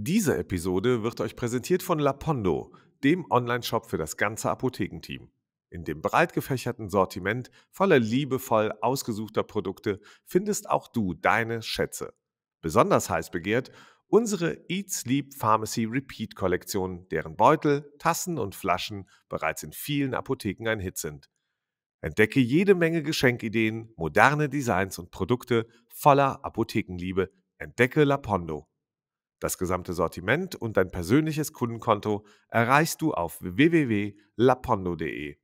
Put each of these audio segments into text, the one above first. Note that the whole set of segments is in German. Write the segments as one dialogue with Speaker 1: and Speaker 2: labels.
Speaker 1: Diese Episode wird euch präsentiert von Lapondo, dem Online-Shop für das ganze Apothekenteam. In dem breit gefächerten Sortiment voller liebevoll ausgesuchter Produkte findest auch du deine Schätze. Besonders heiß begehrt unsere Eat Sleep Pharmacy Repeat Kollektion, deren Beutel, Tassen und Flaschen bereits in vielen Apotheken ein Hit sind. Entdecke jede Menge Geschenkideen, moderne Designs und Produkte voller Apothekenliebe. Entdecke Lapondo. Das gesamte Sortiment und dein persönliches Kundenkonto erreichst du auf www.lapondo.de.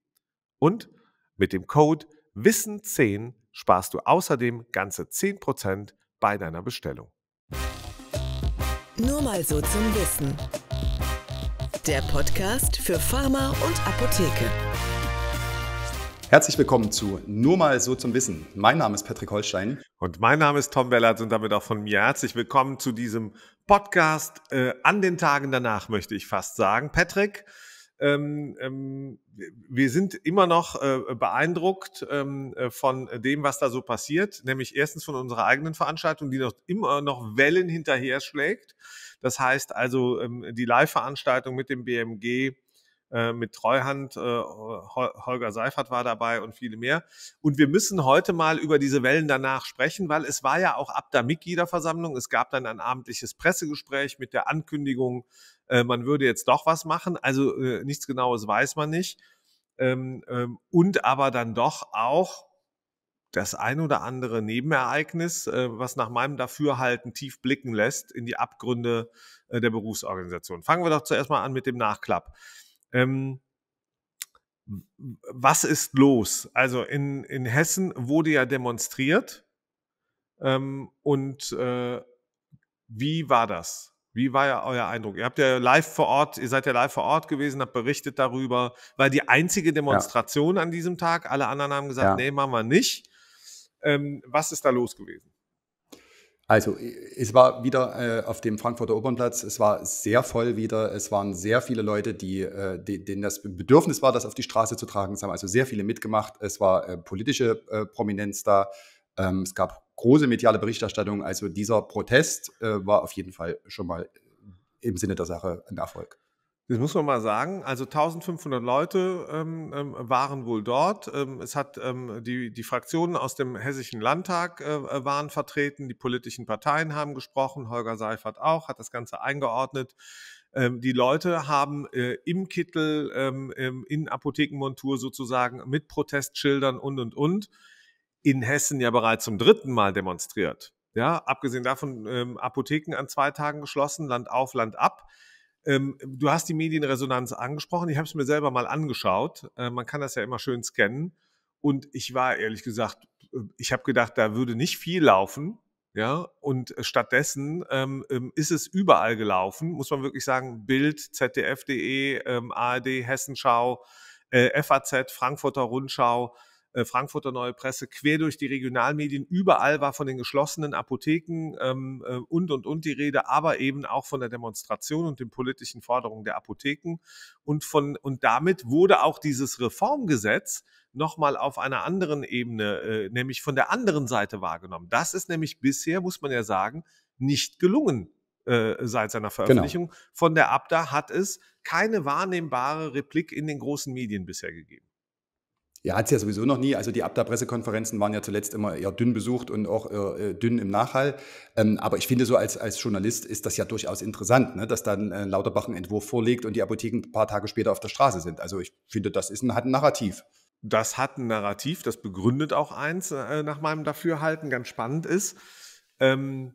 Speaker 1: Und mit dem Code WISSEN10 sparst du außerdem ganze 10% bei deiner Bestellung. Nur mal so zum Wissen. Der Podcast für Pharma und Apotheke.
Speaker 2: Herzlich willkommen zu Nur mal so zum Wissen. Mein Name ist Patrick Holstein. Und mein Name ist Tom
Speaker 1: Bellert und damit auch von mir herzlich willkommen zu diesem Podcast äh, an den Tagen danach, möchte ich fast sagen. Patrick, ähm, ähm, wir sind immer noch äh, beeindruckt ähm, äh, von dem, was da so passiert, nämlich erstens von unserer eigenen Veranstaltung, die noch immer noch Wellen hinterher schlägt. Das heißt also, ähm, die Live-Veranstaltung mit dem BMG äh, mit Treuhand, äh, Holger Seifert war dabei und viele mehr. Und wir müssen heute mal über diese Wellen danach sprechen, weil es war ja auch ab der Mitgliederversammlung, es gab dann ein abendliches Pressegespräch mit der Ankündigung, äh, man würde jetzt doch was machen. Also äh, nichts Genaues weiß man nicht. Ähm, ähm, und aber dann doch auch das ein oder andere Nebenereignis, äh, was nach meinem Dafürhalten tief blicken lässt in die Abgründe äh, der Berufsorganisation. Fangen wir doch zuerst mal an mit dem Nachklapp. Ähm, was ist los? Also in, in Hessen wurde ja demonstriert. Ähm, und äh, wie war das? Wie war ja euer Eindruck? Ihr habt ja live vor Ort, ihr seid ja live vor Ort gewesen, habt berichtet darüber. War die einzige Demonstration ja. an diesem Tag. Alle anderen haben gesagt, ja. nee, machen wir nicht. Ähm, was ist da los gewesen?
Speaker 2: Also äh, es war wieder äh, auf dem Frankfurter Opernplatz, es war sehr voll wieder, es waren sehr viele Leute, die, äh, die, denen das Bedürfnis war, das auf die Straße zu tragen. Es haben also sehr viele mitgemacht, es war äh, politische äh, Prominenz da, ähm, es gab große mediale Berichterstattung, also dieser Protest äh, war auf jeden Fall schon mal im Sinne der Sache ein Erfolg. Das muss man mal sagen. Also 1500
Speaker 1: Leute ähm, ähm, waren wohl dort. Ähm, es hat ähm, die, die Fraktionen aus dem Hessischen Landtag äh, äh, waren vertreten. Die politischen Parteien haben gesprochen. Holger Seifert auch, hat das Ganze eingeordnet. die Leute haben äh, im Kittel, in Apothekenmontur sozusagen mit Protestschildern und, und, und in Hessen ja bereits zum dritten Mal demonstriert. Ja, abgesehen davon Apotheken an zwei Tagen geschlossen, Land auf, Land ab. Ähm, du hast die Medienresonanz angesprochen. Ich habe es mir selber mal angeschaut. Äh, man kann das ja immer schön scannen. Und ich war ehrlich gesagt, äh, ich habe gedacht, da würde nicht viel laufen. Ja, und äh, stattdessen ähm, ähm, ist es überall gelaufen, muss man wirklich sagen. Bild, ZDF.de, ähm, ARD, Hessenschau, äh, FAZ, Frankfurter Rundschau. Äh, Frankfurter Neue Presse, quer durch die Regionalmedien. Überall war von den geschlossenen Apotheken ähm, äh, und, und, und die Rede, aber eben auch von der Demonstration und den politischen Forderungen der Apotheken. Und, von, und damit wurde auch dieses Reformgesetz nochmal auf einer anderen Ebene, äh, nämlich von der anderen Seite wahrgenommen. Das ist nämlich bisher, muss man ja sagen, nicht gelungen äh, seit seiner genau. Veröffentlichung. Genau. Von der Abda hat es keine wahrnehmbare Replik in den großen Medien bisher gegeben.
Speaker 2: Ja, hat es ja sowieso noch nie. Also die Abda-Pressekonferenzen waren ja zuletzt immer eher dünn besucht und auch äh, äh, dünn im Nachhall. Ähm, aber ich finde, so als, als Journalist ist das ja durchaus interessant, ne? dass dann äh, Lauterbach einen Entwurf vorlegt und die Apotheken ein paar Tage später auf der Straße sind. Also ich finde, das ist ein, hat ein Narrativ. Das hat ein Narrativ, das begründet auch eins äh, nach meinem
Speaker 1: Dafürhalten, ganz spannend ist. Ähm,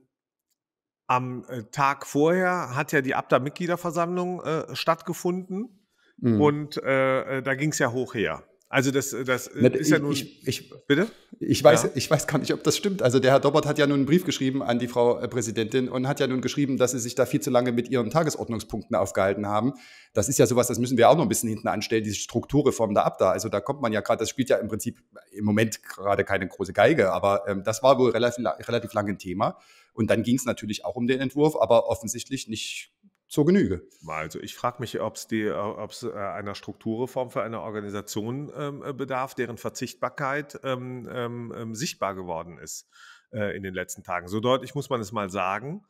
Speaker 1: am äh, Tag vorher hat ja die Abda-Mitgliederversammlung äh, stattgefunden mhm. und da
Speaker 2: ging es ja hoch her. Also das, das Na, äh, ist ja nun. Ich, ich, bitte? Ich weiß, ja. ich weiß gar nicht, ob das stimmt. Also der Herr Dobbert hat ja nun einen Brief geschrieben an die Frau äh, Präsidentin und hat ja nun geschrieben, dass sie sich da viel zu lange mit ihren Tagesordnungspunkten aufgehalten haben. Das ist ja sowas, das müssen wir auch noch ein bisschen hinten anstellen, diese Strukturreform da ab da. Also da kommt man ja gerade, das spielt ja im Prinzip im Moment gerade keine große Geige, aber ähm, das war wohl relativ, relativ lange ein Thema. Und dann ging es natürlich auch um den Entwurf, aber offensichtlich nicht zur Genüge. Also ich frage mich, ob es äh, äh, einer Strukturreform
Speaker 1: für eine Organisation ähm, äh, bedarf, deren Verzichtbarkeit ähm, ähm, ähm, sichtbar geworden ist äh, in den letzten Tagen. So deutlich muss man es mal sagen.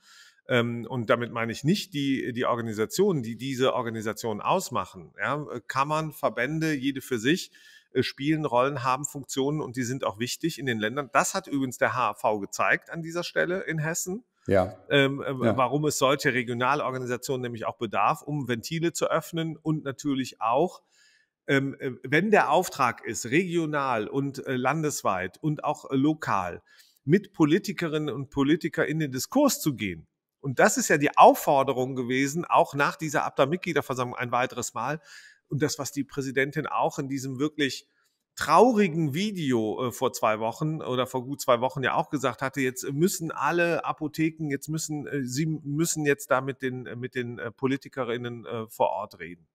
Speaker 1: Ähm, und damit meine ich nicht die, die Organisationen, die diese Organisationen ausmachen. Ja? Kammern, Verbände, jede für sich spielen Rollen, haben Funktionen und die sind auch wichtig in den Ländern. Das hat übrigens der HAV gezeigt an dieser Stelle in Hessen ja. Ähm, äh, ja. warum es solche Regionalorganisationen nämlich auch bedarf, um Ventile zu öffnen und natürlich auch, ähm, äh, wenn der Auftrag ist, regional und äh, landesweit und auch äh, lokal mit Politikerinnen und Politikern in den Diskurs zu gehen. Und das ist ja die Aufforderung gewesen, auch nach dieser Abda-Mitgliederversammlung ein weiteres Mal. Und das, was die Präsidentin auch in diesem wirklich traurigen Video äh, vor zwei Wochen oder vor gut zwei Wochen ja auch gesagt hatte, jetzt müssen alle Apotheken, jetzt müssen, äh, sie müssen jetzt da mit den, äh, mit den äh, PolitikerInnen äh, vor Ort reden.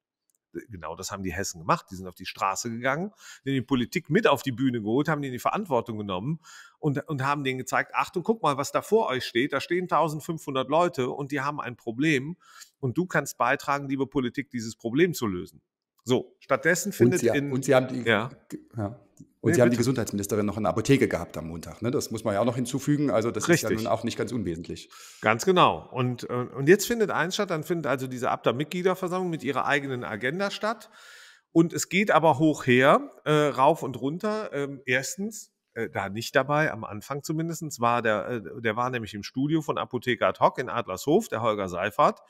Speaker 1: Genau das haben die Hessen gemacht. Die sind auf die Straße gegangen, die Politik mit auf die Bühne geholt, haben die in die Verantwortung genommen und, und haben denen gezeigt, Achtung, guck mal, was da vor euch steht. Da stehen 1500 Leute und die haben ein Problem und du kannst beitragen, liebe Politik, dieses Problem zu lösen. So, stattdessen findet und sie, in. Und sie haben die, ja.
Speaker 2: ja. Und nee, sie haben bitte. die Gesundheitsministerin noch in der Apotheke gehabt am Montag. Ne? Das muss man ja auch noch hinzufügen. Also das Richtig. ist ja nun auch nicht ganz unwesentlich.
Speaker 1: Ganz genau. Und, äh, und jetzt findet eins statt, dann findet also diese Abda-Mitgliederversammlung mit ihrer eigenen Agenda statt. Und es geht aber hoch her, äh, rauf und runter. Ähm, erstens, äh, da nicht dabei, am Anfang zumindestens war der, äh, der war nämlich im Studio von Apotheker Ad Hoc in Adlershof, der Holger Seifert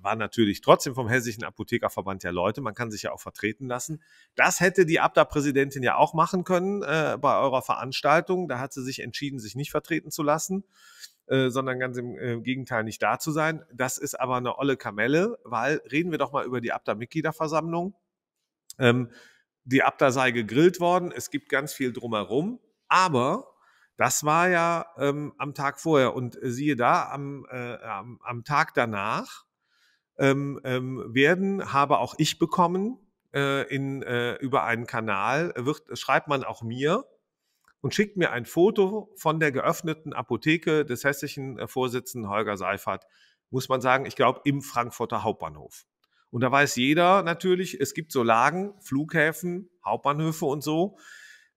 Speaker 1: war natürlich trotzdem vom Hessischen Apothekerverband ja Leute, man kann sich ja auch vertreten lassen. Das hätte die Abda-Präsidentin ja auch machen können äh, bei eurer Veranstaltung. Da hat sie sich entschieden, sich nicht vertreten zu lassen, äh, sondern ganz im äh, Gegenteil nicht da zu sein. Das ist aber eine olle Kamelle, weil reden wir doch mal über die Abda-Mitgliederversammlung. Ähm, die Abda sei gegrillt worden, es gibt ganz viel drumherum, aber das war ja ähm, am Tag vorher und äh, siehe da, am, äh, am, am Tag danach ähm, ähm, werden, habe auch ich bekommen äh, in, äh, über einen Kanal, wird, schreibt man auch mir und schickt mir ein Foto von der geöffneten Apotheke des hessischen äh, Vorsitzenden Holger Seifert, muss man sagen, ich glaube, im Frankfurter Hauptbahnhof. Und da weiß jeder natürlich, es gibt so Lagen, Flughäfen, Hauptbahnhöfe und so.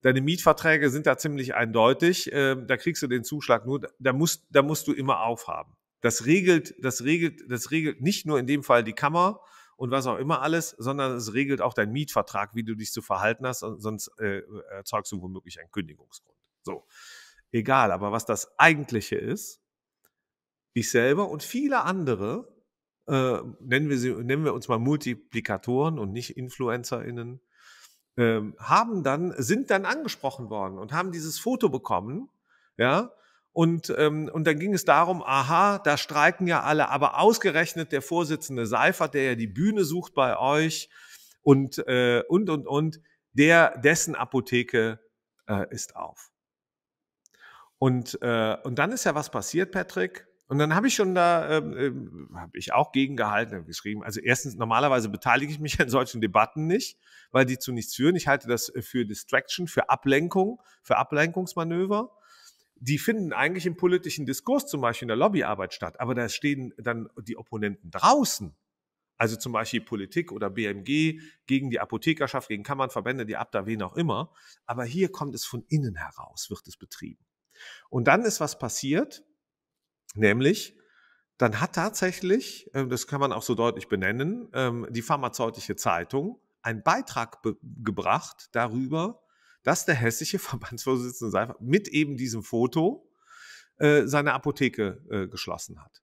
Speaker 1: Deine Mietverträge sind da ziemlich eindeutig. Ähm, da kriegst du den Zuschlag nur, da musst, da musst du immer aufhaben. Das regelt, das regelt, das regelt nicht nur in dem Fall die Kammer und was auch immer alles, sondern es regelt auch deinen Mietvertrag, wie du dich zu verhalten hast, sonst äh, erzeugst du womöglich einen Kündigungsgrund. So. Egal, aber was das eigentliche ist, ich selber und viele andere, äh, nennen, wir sie, nennen wir uns mal Multiplikatoren und nicht InfluencerInnen, äh, haben dann, sind dann angesprochen worden und haben dieses Foto bekommen, ja, und, ähm, und dann ging es darum, aha, da streiken ja alle, aber ausgerechnet der Vorsitzende Seifert, der ja die Bühne sucht bei euch und, äh, und, und, und, der, dessen Apotheke äh, ist auf. Und, äh, und dann ist ja was passiert, Patrick. Und dann habe ich schon da, äh, habe ich auch gegengehalten, geschrieben. Also erstens, normalerweise beteilige ich mich an solchen Debatten nicht, weil die zu nichts führen. Ich halte das für Distraction, für Ablenkung, für Ablenkungsmanöver die finden eigentlich im politischen Diskurs, zum Beispiel in der Lobbyarbeit statt, aber da stehen dann die Opponenten draußen. Also zum Beispiel Politik oder BMG gegen die Apothekerschaft, gegen Kammernverbände, die Abda, wen auch immer. Aber hier kommt es von innen heraus, wird es betrieben. Und dann ist was passiert, nämlich dann hat tatsächlich, ähm, das kann man auch so deutlich benennen, ähm, die pharmazeutische Zeitung einen Beitrag gebracht darüber, dass der hessische Verbandsvorsitzende Seifert mit eben diesem Foto äh, seine Apotheke äh, geschlossen hat.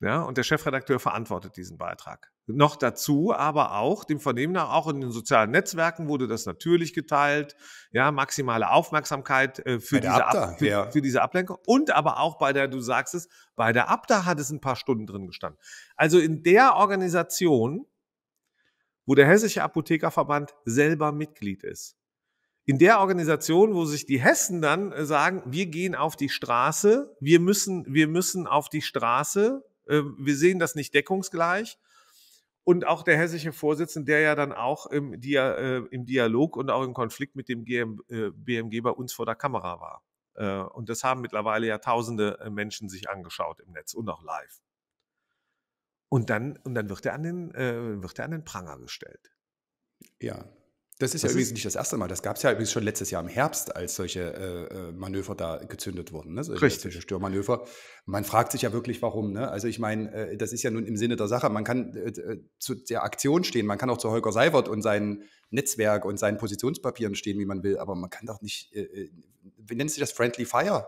Speaker 1: Ja, und der Chefredakteur verantwortet diesen Beitrag. Noch dazu aber auch, dem Vernehmen nach, auch in den sozialen Netzwerken wurde das natürlich geteilt. Ja, maximale Aufmerksamkeit äh, für, diese Abda, Ab für, für, diese Ablenkung. Und aber auch bei der, du sagst es, bei der Abda hat es ein paar Stunden drin gestanden. Also in der Organisation, wo der Hessische Apothekerverband selber Mitglied ist, in der Organisation, wo sich die Hessen dann äh, sagen, wir gehen auf die Straße, wir müssen, wir müssen auf die Straße, ähm, wir sehen das nicht deckungsgleich. Und auch der hessische Vorsitzende, der ja dann auch im, Dia äh, im Dialog und auch im Konflikt mit dem GM äh, BMG bei uns vor der Kamera war. Und das haben mittlerweile ja tausende Menschen sich angeschaut im Netz und auch live. Und dann, und dann wird er an wird er an den Pranger gestellt.
Speaker 2: Ja, das ist das ja übrigens nicht das erste Mal. Das gab es ja übrigens schon letztes Jahr im Herbst, als solche äh, äh, Manöver da gezündet wurden, ne? solche, Richtig. solche Störmanöver. Man fragt sich ja wirklich, warum. Ne? Also ich meine, äh, das ist ja nun im Sinne der Sache. Man kann äh, äh zu der Aktion stehen, man kann auch zu Holger Seifert und seinem Netzwerk und seinen Positionspapieren stehen, wie man will, aber man kann doch nicht, äh, wie nennt sich das, Friendly Fire?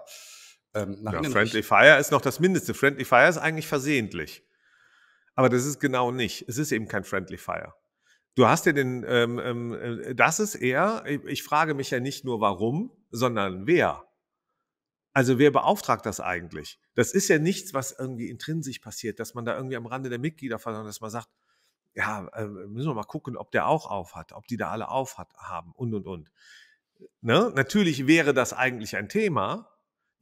Speaker 2: Ähm, ja, Friendly nicht. Fire ist noch das Mindeste. Friendly Fire ist eigentlich versehentlich.
Speaker 1: Aber das ist genau nicht. Es ist eben kein Friendly Fire. Du hast ja den, ähm, ähm, äh, das ist eher, ich, ich frage mich ja nicht nur warum, sondern wer. Also wer beauftragt das eigentlich? Das ist ja nichts, was irgendwie intrinsisch passiert, dass man da irgendwie am Rande der Mitgliederversammlung, dass man sagt, ja, ähm, müssen wir mal gucken, ob der auch auf hat, ob die da alle auf hat, haben und und und. Ne? Natürlich wäre das eigentlich ein Thema.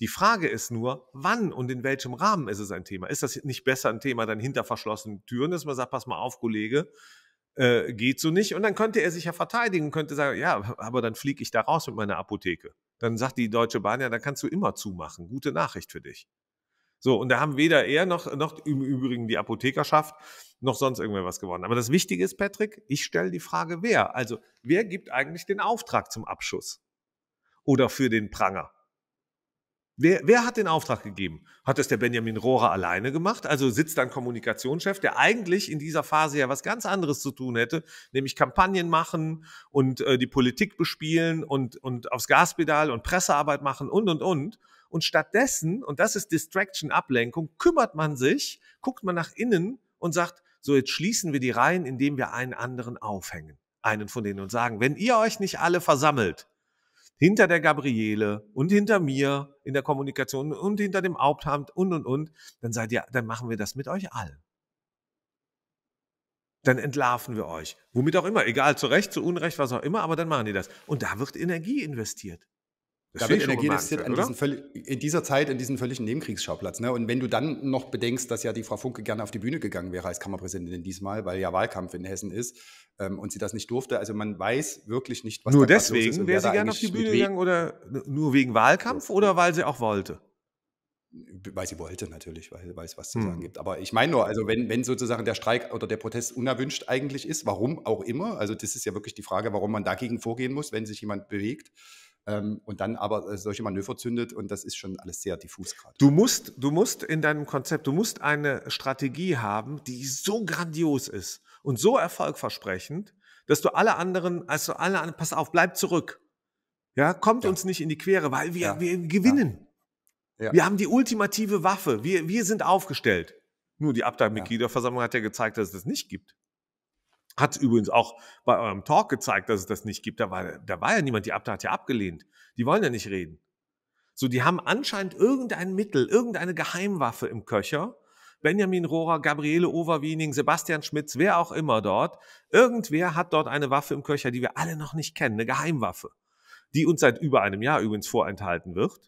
Speaker 1: Die Frage ist nur, wann und in welchem Rahmen ist es ein Thema? Ist das nicht besser ein Thema dann hinter verschlossenen Türen, dass man sagt, pass mal auf, Kollege, äh, geht so nicht. Und dann könnte er sich ja verteidigen, könnte sagen, ja, aber dann fliege ich da raus mit meiner Apotheke. Dann sagt die Deutsche Bahn, ja, dann kannst du immer zumachen. Gute Nachricht für dich. So, und da haben weder er noch, noch im Übrigen die Apothekerschaft noch sonst irgendwer was gewonnen. Aber das Wichtige ist, Patrick, ich stelle die Frage, wer? Also, wer gibt eigentlich den Auftrag zum Abschuss? Oder für den Pranger? Wer, wer, hat den Auftrag gegeben? Hat es der Benjamin Rohrer alleine gemacht? Also sitzt dann Kommunikationschef, der eigentlich in dieser Phase ja was ganz anderes zu tun hätte, nämlich Kampagnen machen und äh, die Politik bespielen und, und aufs Gaspedal und Pressearbeit machen und, und, und. Und stattdessen, und das ist Distraction, Ablenkung, kümmert man sich, guckt man nach innen und sagt, so jetzt schließen wir die Reihen, indem wir einen anderen aufhängen. Einen von denen und sagen, wenn ihr euch nicht alle versammelt, hinter der Gabriele und hinter mir in der Kommunikation und hinter dem Hauptamt und und und, dann seid ihr, dann machen wir das mit euch allen. Dann entlarven wir euch. Womit auch immer, egal, zu Recht, zu Unrecht, was auch immer, aber dann machen die das. Und da wird Energie investiert.
Speaker 2: Das da wird Energie investiert an diesen in dieser Zeit, in diesen völligen Nebenkriegsschauplatz. Ne? Und wenn du dann noch bedenkst, dass ja die Frau Funke gerne auf die Bühne gegangen wäre als Kammerpräsidentin diesmal, weil ja Wahlkampf in Hessen ist ähm, und sie das nicht durfte. Also man weiß wirklich nicht, was Nur deswegen wäre sie gerne auf die Bühne gegangen oder nur wegen Wahlkampf so. oder weil sie auch wollte? weil sie wollte natürlich, weil, sie weiß, was zu sagen hm. gibt. Aber ich meine nur, also wenn, wenn sozusagen der Streik oder der Protest unerwünscht eigentlich ist, warum auch immer, also das ist ja wirklich die Frage, warum man dagegen vorgehen muss, wenn sich jemand bewegt, ähm, und dann aber äh, solche Manöver zündet und das ist schon alles sehr diffus gerade. Du musst, du musst in deinem Konzept, du musst eine Strategie
Speaker 1: haben, die so grandios ist und so erfolgversprechend, dass du alle anderen, also alle anderen, pass auf, bleib zurück. Ja, kommt ja. uns nicht in die Quere, weil wir, ja. wir gewinnen. Ja. Wir haben die ultimative Waffe. Wir, wir sind aufgestellt. Nur die Abteilmitgliederversammlung hat ja gezeigt, dass es das nicht gibt. Hat übrigens auch bei eurem Talk gezeigt, dass es das nicht gibt. Da war, da war ja niemand, die Abda hat ja abgelehnt. Die wollen ja nicht reden. So, die haben anscheinend irgendein Mittel, irgendeine Geheimwaffe im Köcher. Benjamin Rohrer, Gabriele Overwiening, Sebastian Schmitz, wer auch immer dort. Irgendwer hat dort eine Waffe im Köcher, die wir alle noch nicht kennen, eine Geheimwaffe, die uns seit über einem Jahr übrigens vorenthalten wird.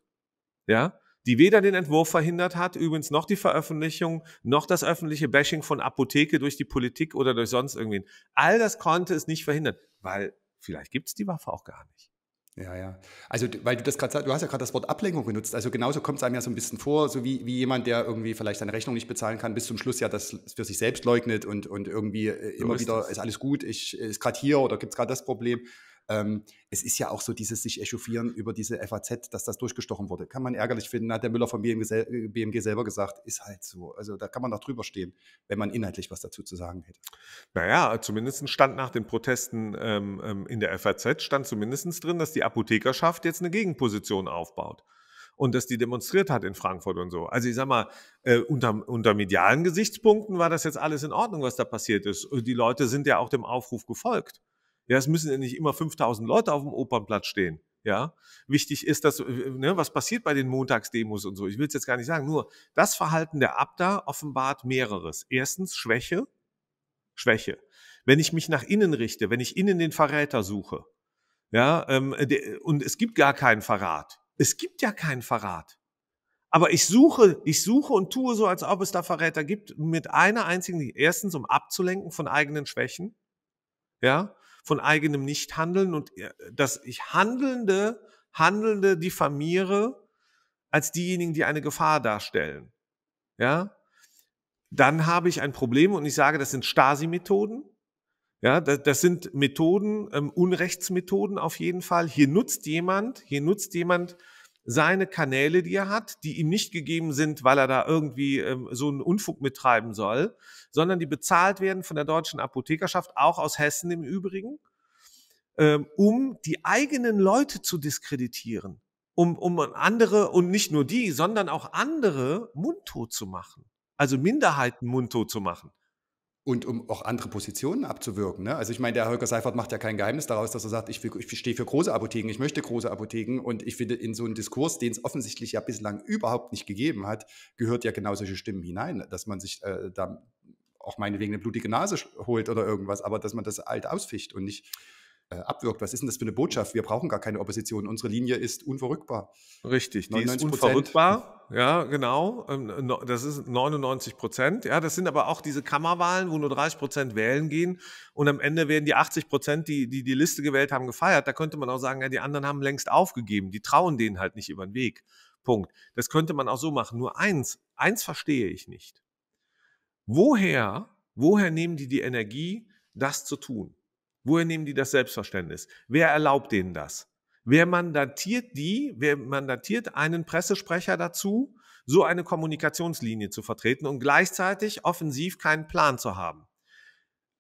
Speaker 1: Ja, die weder den Entwurf verhindert hat, übrigens noch die Veröffentlichung, noch das öffentliche Bashing von Apotheke durch die Politik oder durch sonst irgendwen. All das konnte es nicht verhindern,
Speaker 2: weil vielleicht gibt es die Waffe auch gar nicht. Ja, ja. Also, weil du das gerade sagst, du hast ja gerade das Wort Ablenkung genutzt. Also, genauso kommt es einem ja so ein bisschen vor, so wie, wie jemand, der irgendwie vielleicht seine Rechnung nicht bezahlen kann, bis zum Schluss ja das für sich selbst leugnet und, und irgendwie äh, so immer wieder das. ist alles gut, ich äh, ist gerade hier oder gibt es gerade das Problem. Ähm, es ist ja auch so dieses sich echauffieren über diese FAZ, dass das durchgestochen wurde. Kann man ärgerlich finden, hat der Müller von BMG, äh, BMG selber gesagt, ist halt so. Also da kann man noch drüber stehen, wenn man inhaltlich was dazu zu sagen hätte. Naja, zumindest stand nach den Protesten ähm,
Speaker 1: ähm in der FAZ, stand zumindest drin, dass die Apothekerschaft jetzt eine Gegenposition aufbaut und dass die demonstriert hat in Frankfurt und so. Also ich sag mal, äh, unter, unter medialen Gesichtspunkten war das jetzt alles in Ordnung, was da passiert ist. Die Leute sind ja auch dem Aufruf gefolgt. Ja, es müssen ja nicht immer 5000 Leute auf dem Opernplatz stehen. Ja, wichtig ist, dass, äh, äh, ne, was passiert bei den Montagsdemos und so. Ich will es jetzt gar nicht sagen. Nur das Verhalten der Abda offenbart mehreres. Erstens Schwäche. Schwäche. Wenn ich mich nach innen richte, wenn ich innen den Verräter suche. Ja, ähm, äh, und es gibt gar keinen Verrat. Es gibt ja keinen Verrat. Aber ich suche, ich suche und tue so, als ob es da Verräter gibt, mit einer einzigen, erstens, um abzulenken von eigenen Schwächen. Ja, von eigenem Nichthandeln und äh, dass ich Handelnde, Handelnde diffamiere als diejenigen, die eine Gefahr darstellen. Ja, dann habe ich ein Problem und ich sage, das sind Stasi-Methoden. Ja, das, das, sind Methoden, ähm, Unrechtsmethoden auf jeden Fall. Hier nutzt jemand, hier nutzt jemand seine Kanäle, die er hat, die ihm nicht gegeben sind, weil er da irgendwie ähm, so einen Unfug mittreiben soll, sondern die bezahlt werden von der deutschen Apothekerschaft, auch aus Hessen im Übrigen, ähm, um die eigenen Leute zu diskreditieren, um, um andere und nicht nur die, sondern auch andere mundtot zu machen, also Minderheiten
Speaker 2: mundtot zu machen und um auch andere Positionen abzuwirken. Ne? Also ich meine, der Holger Seifert macht ja kein Geheimnis daraus, dass er sagt, ich, ich stehe für große Apotheken, ich möchte große Apotheken und ich finde, in so einen Diskurs, den es offensichtlich ja bislang überhaupt nicht gegeben hat, gehört ja genau solche Stimmen hinein, dass man sich äh, da auch meinetwegen eine blutige Nase holt oder irgendwas, aber dass man das alt ausficht und nicht äh, abwirkt. Was ist denn das für eine Botschaft? Wir brauchen gar keine Opposition. Unsere Linie ist unverrückbar. Richtig, die ist unverrückbar.
Speaker 1: Ja, genau. Ähm, das ist 99 Prozent. Ja, das sind aber auch diese Kammerwahlen, wo nur 30 Prozent wählen gehen und am Ende werden die 80 Prozent, die, die die Liste gewählt haben, gefeiert. Da könnte man auch sagen, ja, die anderen haben längst aufgegeben. Die trauen denen halt nicht über den Weg. Punkt. Das könnte man auch so machen. Nur eins, eins verstehe ich nicht. Woher, woher nehmen die die Energie, das zu tun? Woher nehmen die das Selbstverständnis? Wer erlaubt denen das? Wer mandatiert die, wer mandatiert einen Pressesprecher dazu, so eine Kommunikationslinie zu vertreten und gleichzeitig offensiv keinen Plan zu haben?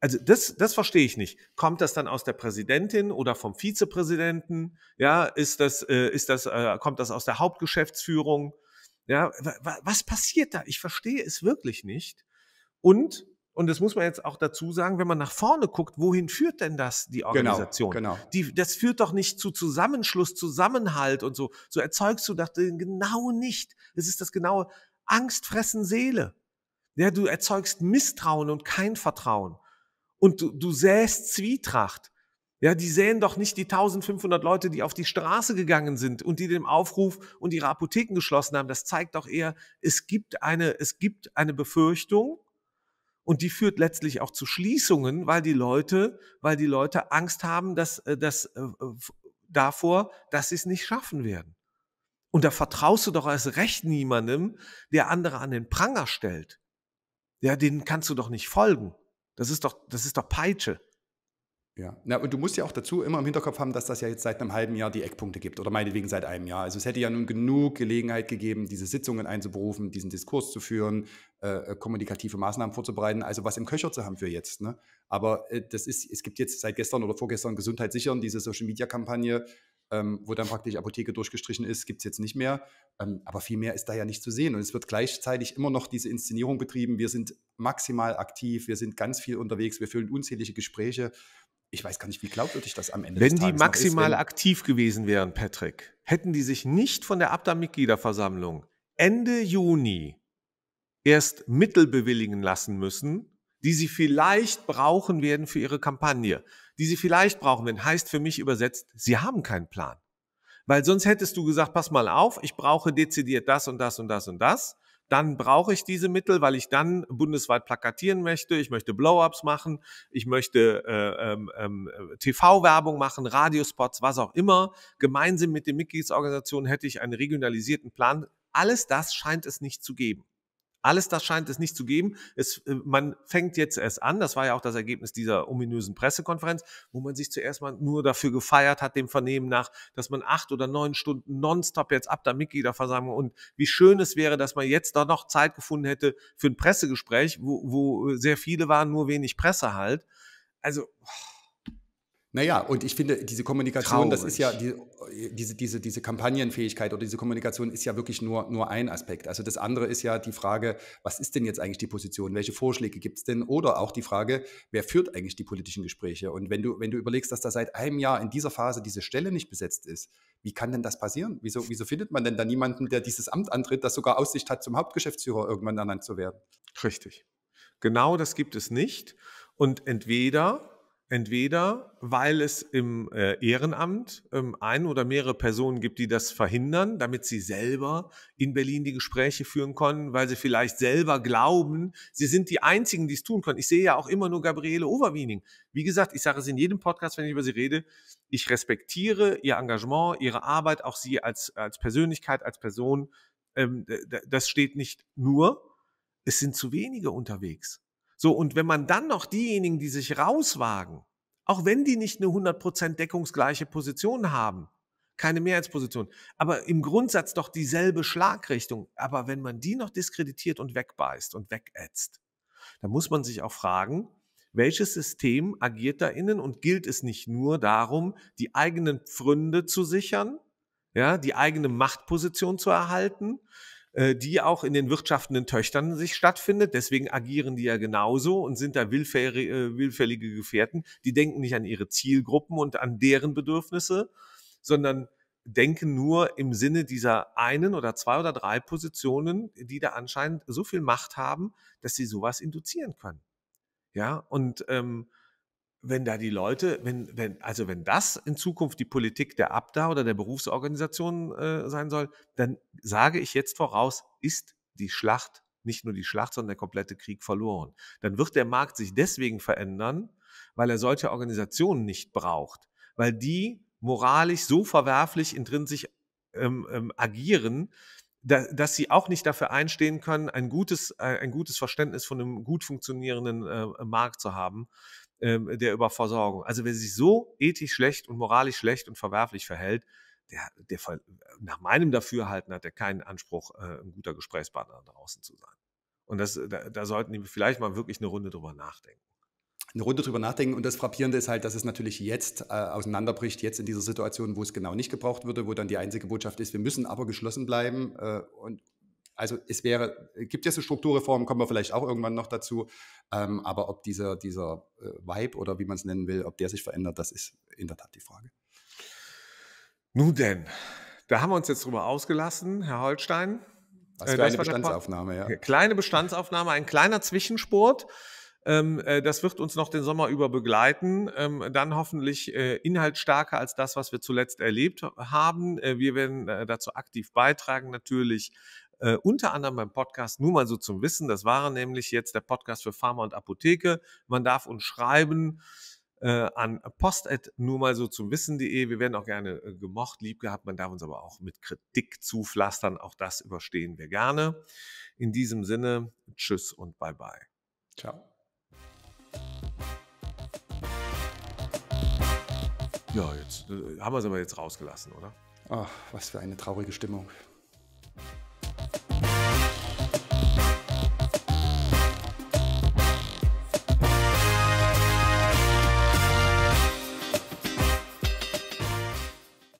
Speaker 1: Also das, das verstehe ich nicht. Kommt das dann aus der Präsidentin oder vom Vizepräsidenten? Ja, ist das, äh, ist das, äh, kommt das aus der Hauptgeschäftsführung? Ja, was passiert da? Ich verstehe es wirklich nicht. Und und das muss man jetzt auch dazu sagen, wenn man nach vorne guckt, wohin führt denn das die genau, Organisation? Genau, genau. Die, das führt doch nicht zu Zusammenschluss, Zusammenhalt und so. So erzeugst du das genau nicht. Das ist das genaue Angstfressen Seele. Ja, du erzeugst Misstrauen und kein Vertrauen. Und du, du säst Zwietracht. Ja, die säen doch nicht die 1500 Leute, die auf die Straße gegangen sind und die dem Aufruf und ihre Apotheken geschlossen haben. Das zeigt doch eher, es gibt eine, es gibt eine Befürchtung und die führt letztlich auch zu Schließungen, weil die Leute, weil die Leute Angst haben, dass, äh, dass äh, äh, davor, dass sie es nicht schaffen werden. Und da vertraust du doch als Recht niemandem, der andere an den Pranger stellt. Ja,
Speaker 2: den kannst du doch nicht folgen. Das ist doch, das ist doch Peitsche. Ja. ja, und du musst ja auch dazu immer im Hinterkopf haben, dass das ja jetzt seit einem halben Jahr die Eckpunkte gibt oder meinetwegen seit einem Jahr. Also es hätte ja nun genug Gelegenheit gegeben, diese Sitzungen einzuberufen, diesen Diskurs zu führen, äh, äh kommunikative Maßnahmen vorzubereiten, also was im Köcher zu haben für jetzt. Ne? Aber äh, das ist, es gibt jetzt seit gestern oder vorgestern Gesundheit sichern, diese Social-Media-Kampagne, ähm, wo dann praktisch Apotheke durchgestrichen ist, gibt es jetzt nicht mehr. Ähm, aber viel mehr ist da ja nicht zu sehen. Und es wird gleichzeitig immer noch diese Inszenierung betrieben. Wir sind maximal aktiv, wir sind ganz viel unterwegs, wir führen unzählige Gespräche ich weiß gar nicht, wie glaubwürdig das am Ende wenn des Tages ist. Wenn die maximal wenn
Speaker 1: aktiv gewesen wären, Patrick, hätten die sich nicht von der Abda-Mitgliederversammlung Ende Juni erst Mittel bewilligen lassen müssen, die sie vielleicht brauchen werden für ihre Kampagne. Die sie vielleicht brauchen werden, heißt für mich übersetzt, sie haben keinen Plan. Weil sonst hättest du gesagt, pass mal auf, ich brauche dezidiert das und das und das und das dann brauche ich diese Mittel, weil ich dann bundesweit plakatieren möchte, ich möchte Blow-ups machen, ich möchte äh, ähm, äh, TV-Werbung machen, Radiospots, was auch immer. Gemeinsam mit den Mitgliedsorganisationen hätte ich einen regionalisierten Plan. Alles das scheint es nicht zu geben. Alles das scheint es nicht zu geben. Es, äh, man fängt jetzt erst an, das war ja auch das Ergebnis dieser ominösen Pressekonferenz, wo man sich zuerst mal nur dafür gefeiert hat, dem Vernehmen nach, dass man acht oder neun Stunden nonstop jetzt ab der Mitgliederversammlung und wie schön es wäre, dass man jetzt da noch Zeit gefunden hätte für ein Pressegespräch, wo,
Speaker 2: wo äh, sehr viele waren, nur wenig Presse halt. Also, oh naja, und ich finde, diese Kommunikation, Traurig. das ist ja die, äh, diese, diese, diese Kampagnenfähigkeit oder diese Kommunikation ist ja wirklich nur, nur ein Aspekt. Also das andere ist ja die Frage, was ist denn jetzt eigentlich die Position? Welche Vorschläge gibt es denn? Oder auch die Frage, wer führt eigentlich die politischen Gespräche? Und wenn du, wenn du überlegst, dass da seit einem Jahr in dieser Phase diese Stelle nicht besetzt ist, wie kann denn das passieren? Wieso, wieso findet man denn da niemanden, der dieses Amt antritt, das sogar Aussicht hat, zum Hauptgeschäftsführer irgendwann ernannt zu werden? Richtig.
Speaker 1: Genau das gibt es nicht. Und entweder Entweder, weil es im äh, Ehrenamt ähm, ein oder mehrere Personen gibt, die das verhindern, damit sie selber in Berlin die Gespräche führen können, weil sie vielleicht selber glauben, sie sind die Einzigen, die es tun können. Ich sehe ja auch immer nur Gabriele Overwining. Wie gesagt, ich sage es in jedem Podcast, wenn ich über sie rede, ich respektiere ihr Engagement, ihre Arbeit, auch sie als, als Persönlichkeit, als Person. Ähm, das steht nicht nur, es sind zu wenige unterwegs. So, und wenn man dann noch diejenigen, die sich rauswagen, auch wenn die nicht eine 100% deckungsgleiche Position haben, keine Mehrheitsposition, aber im Grundsatz doch dieselbe Schlagrichtung, aber wenn man die noch diskreditiert und wegbeißt und wegätzt, dann muss man sich auch fragen, welches System agiert da innen und gilt es nicht nur darum, die eigenen Pfründe zu sichern, ja, die eigene Machtposition zu erhalten, äh, die auch in den wirtschaftenden Töchtern sich stattfindet. Deswegen agieren die ja genauso und sind da willfährig, äh, willfällige Gefährten. Die denken nicht an ihre Zielgruppen und an deren Bedürfnisse, sondern denken nur im Sinne dieser einen oder zwei oder drei Positionen, die da anscheinend so viel Macht haben, dass sie sowas induzieren können. Ja, und ähm, wenn da die Leute, wenn, wenn, also wenn das in Zukunft die Politik der Abda oder der Berufsorganisation äh, sein soll, dann sage ich jetzt voraus, ist die Schlacht, nicht nur die Schlacht, sondern der komplette Krieg verloren. Dann wird der Markt sich deswegen verändern, weil er solche Organisationen nicht braucht, weil die moralisch so verwerflich intrinsisch ähm, ähm, agieren, da, dass sie auch nicht dafür einstehen können, ein gutes, äh, ein gutes Verständnis von einem gut funktionierenden äh, Markt zu haben ähm, der Überversorgung. Also wer sich so ethisch schlecht und moralisch schlecht und verwerflich verhält, der, der nach meinem Dafürhalten hat er keinen Anspruch, äh, ein guter Gesprächspartner draußen zu sein. Und das, da, da sollten die vielleicht
Speaker 2: mal wirklich eine Runde drüber nachdenken eine Runde drüber nachdenken. Und das Frappierende ist halt, dass es natürlich jetzt äh, auseinanderbricht, jetzt in dieser Situation, wo es genau nicht gebraucht würde, wo dann die einzige Botschaft ist, wir müssen aber geschlossen bleiben äh, und also es wäre, äh, gibt ja so Strukturreformen, kommen wir vielleicht auch irgendwann noch dazu. Ähm, aber ob dieser, dieser äh, Vibe oder wie man es nennen will, ob der sich verändert, das ist in der Tat die Frage. Nun denn, da haben wir uns jetzt drüber ausgelassen,
Speaker 1: Herr Holstein.
Speaker 2: Was äh, für äh, eine Bestandsaufnahme, ja.
Speaker 1: Kleine Bestandsaufnahme, ein kleiner Zwischensport. Ähm, äh, das wird uns noch den Sommer über begleiten. Ähm, dann hoffentlich äh, inhaltsstarker als das, was wir zuletzt erlebt haben. Äh, wir werden dazu aktiv beitragen, natürlich äh, unter anderem beim Podcast, nur mal so zum Wissen, das war nämlich jetzt der Podcast für Pharma und Apotheke. Man darf uns schreiben äh, an post nur mal so zum Wissen.de. Wir werden auch gerne äh, gemocht, lieb gehabt. Man darf uns aber auch mit Kritik zupflastern. Auch das überstehen wir gerne. In diesem Sinne, tschüss und bye bye.
Speaker 2: Ciao. Ja, jetzt äh, haben wir es aber jetzt rausgelassen, oder? Ach, was für eine traurige Stimmung.